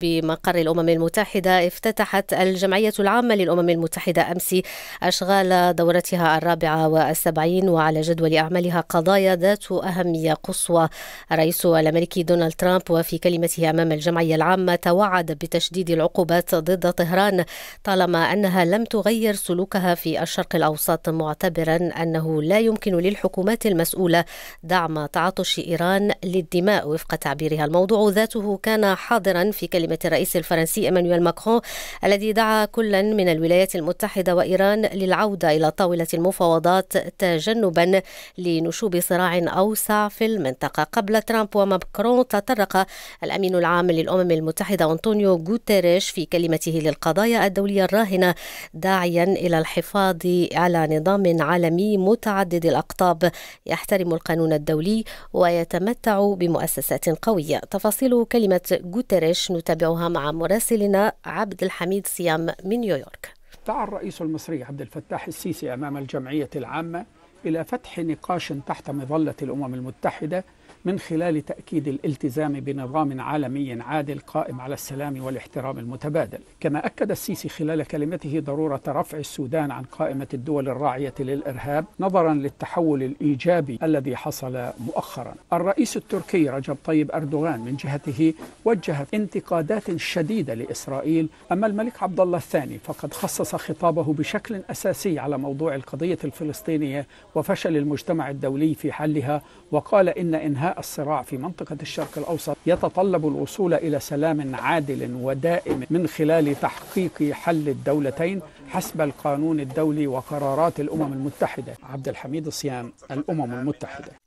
بمقر الأمم المتحدة افتتحت الجمعية العامة للأمم المتحدة أمس أشغال دورتها الرابعة والسبعين وعلى جدول أعمالها قضايا ذات أهمية قصوى الرئيس الأمريكي دونالد ترامب وفي كلمته أمام الجمعية العامة توعد بتشديد العقوبات ضد طهران طالما أنها لم تغير سلوكها في الشرق الأوسط معتبرا أنه لا يمكن للحكومات المسؤولة دعم تعطش إيران للدماء وفق تعبيرها الموضوع ذاته كان حاضرا في كلمة كلمة الرئيس الفرنسي إيمانويل ماكرون الذي دعا كلا من الولايات المتحدة وإيران للعودة إلى طاولة المفاوضات تجنبا لنشوب صراع أوسع في المنطقة قبل ترامب وماكرون تطرق الأمين العام للأمم المتحدة أنطونيو غوتيريش في كلمته للقضايا الدولية الراهنة داعيا إلى الحفاظ على نظام عالمي متعدد الأقطاب يحترم القانون الدولي ويتمتع بمؤسسات قوية تفاصيل كلمة غوتيريش نتابع نتابعها مع مراسلنا عبد الحميد صيام من نيويورك دعا الرئيس المصري عبد الفتاح السيسي أمام الجمعية العامة إلى فتح نقاش تحت مظلة الأمم المتحدة من خلال تأكيد الالتزام بنظام عالمي عادل قائم على السلام والاحترام المتبادل كما أكد السيسي خلال كلمته ضرورة رفع السودان عن قائمة الدول الراعية للإرهاب نظرا للتحول الإيجابي الذي حصل مؤخرا الرئيس التركي رجب طيب أردوغان من جهته وجه انتقادات شديدة لإسرائيل أما الملك عبد الله الثاني فقد خصص خطابه بشكل أساسي على موضوع القضية الفلسطينية وفشل المجتمع الدولي في حلها وقال إن إنهاء الصراع في منطقة الشرق الأوسط يتطلب الوصول إلى سلام عادل ودائم من خلال تحقيق حل الدولتين حسب القانون الدولي وقرارات الأمم المتحدة عبد الحميد الصيام الأمم المتحدة